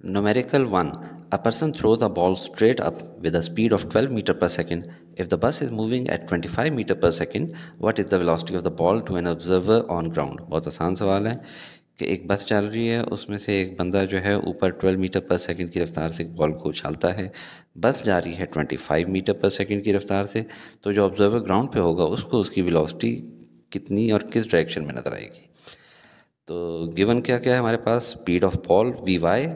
Numerical 1. A person throws a ball straight up with a speed of 12 meter per second. If the bus is moving at 25 meter per second, what is the velocity of the ball to an observer on ground? बहुत आसान सवाल है कि एक बस चल रही है उसमें से एक बंदा जो है ऊपर 12 मीटर पर सेकंड की रफ़्तार से बॉल को उछालता है बस जा रही है 25 मीटर पर सेकंड की रफ़्तार से तो जो ऑब्जर्वर ग्राउंड पे होगा उसको उसकी वेलोसिटी कितनी और किस डायरेक्शन में नज़र आएगी तो गिवन क्या क्या है हमारे पास speed of ball V Y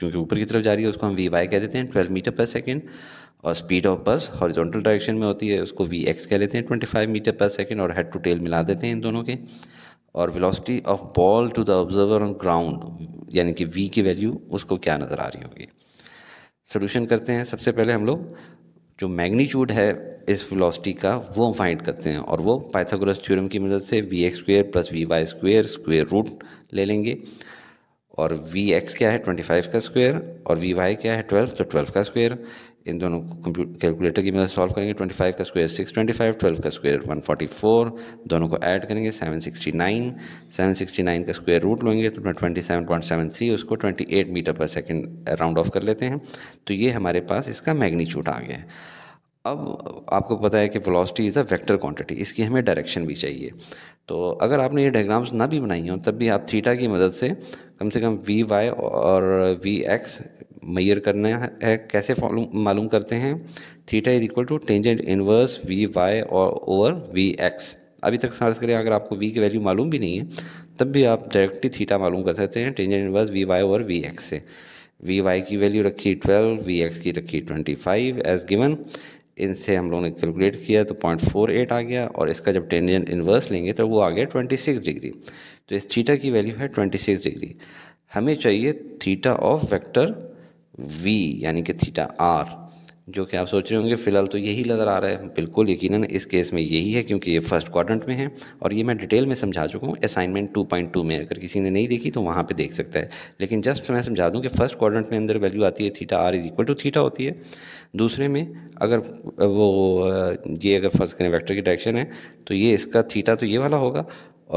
क्योंकि ऊपर की तरफ जा रही है उसको हम वी वाई कह देते हैं ट्वेल्व मीटर पर सेकेंड और speed of bus horizontal direction में होती है उसको वी एक्स कह लेते हैं twenty five metre per second और हेड टू टेल मिला देते हैं इन दोनों के और velocity of ball to the observer on ground यानी कि वी की वैल्यू उसको क्या नज़र आ रही होगी सोल्यूशन करते हैं सबसे पहले हम लोग जो मैग्नीट्यूड है इस वेलोसिटी का वो हम फाइंड करते हैं और वो पाइथागोरस थ्योरम की मदद से V X square plus V Y square square root ले लेंगे और वी एक्स क्या है ट्वेंटी फाइव का स्क्वायर और वी वाई क्या है ट्वेल्व तो ट्वेल्व का स्क्वायर इन दोनों को कैलकुलेटर की मदद सॉल्व करेंगे ट्वेंटी फाइव का square six twenty five twelve का स्क्वायर वन फोर्टी फोर दोनों को ऐड करेंगे seven sixty nine seven sixty nine का स्क्वायर रूट लेंगे तो twenty seven point seven three उसको twenty eight metre per second round off कर लेते हैं तो ये हमारे पास इसका मैग्नीट्यूड आ गया है अब आपको पता है कि velocity is a vector quantity इसकी हमें डायरेक्शन भी चाहिए तो अगर आपने ये डायग्राम्स ना भी बनाई हों तब भी आप थीटा की मदद से कम से कम वी वाई और वी एक्स मैयर करना है कैसे मालूम करते हैं theta is equal to tangent inverse V Y और ओवर वी एक्स अभी तक सर्च करें अगर आपको वी की वैल्यू मालूम भी नहीं है तब भी आप डायरेक्टली थीटा मालूम कर सकते हैं tangent inverse V Y over V X से वी वाई की वैल्यू रखी ट्वेल्व वी एक्स की रखी ट्वेंटी फाइव एज गिवन इनसे हम लोगों ने कैलकुलेट किया तो पॉइंट फोर एट आ गया और इसका जब टेंजेंट इन्वर्स लेंगे तो वो आ गया ट्वेंटी सिक्स डिग्री तो इस थीटा की वैल्यू है ट्वेंटी सिक्स डिग्री हमें चाहिए थीटा ऑफ वेक्टर वी यानी कि थीटा आर जो कि आप सोच रहे होंगे फ़िलहाल तो यही नज़र आ रहा है बिल्कुल यकीनन इस केस में यही है क्योंकि ये फर्स्ट क्वाड्रेंट में है और ये मैं डिटेल में समझा चुका हूँ असाइनमेंट 2.2 में अगर किसी ने नहीं देखी तो वहाँ पे देख सकता है लेकिन जस्ट मैं समझा दूँ कि फर्स्ट क्वाड्रेंट में अंदर वैल्यू आती है theta R is equal to theta होती है दूसरे में अगर वो ये अगर फर्स्ट करें वैक्टर की डायरेक्शन है तो ये इसका थीटा तो ये वाला होगा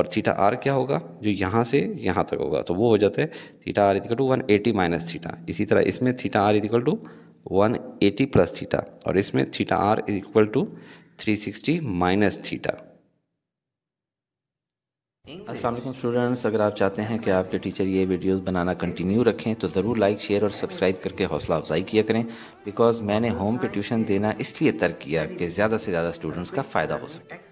और थीटा आर क्या होगा जो यहाँ से यहाँ तक होगा तो वो हो जाता है theta R equal to one eighty minus theta इसी तरह इसमें theta R equal to one eighty plus theta और इसमें theta R is equal to three sixty minus theta Aslam students अगर आप चाहते हैं कि आपके टीचर ये वीडियोस बनाना कंटिन्यू रखें तो ज़रूर लाइक शेयर और सब्सक्राइब करके हौसला अफजाई किया करें बिकॉज़ मैंने होम पे ट्यूशन देना इसलिए तर्क किया कि ज़्यादा से ज़्यादा स्टूडेंट्स का फ़ायदा हो सके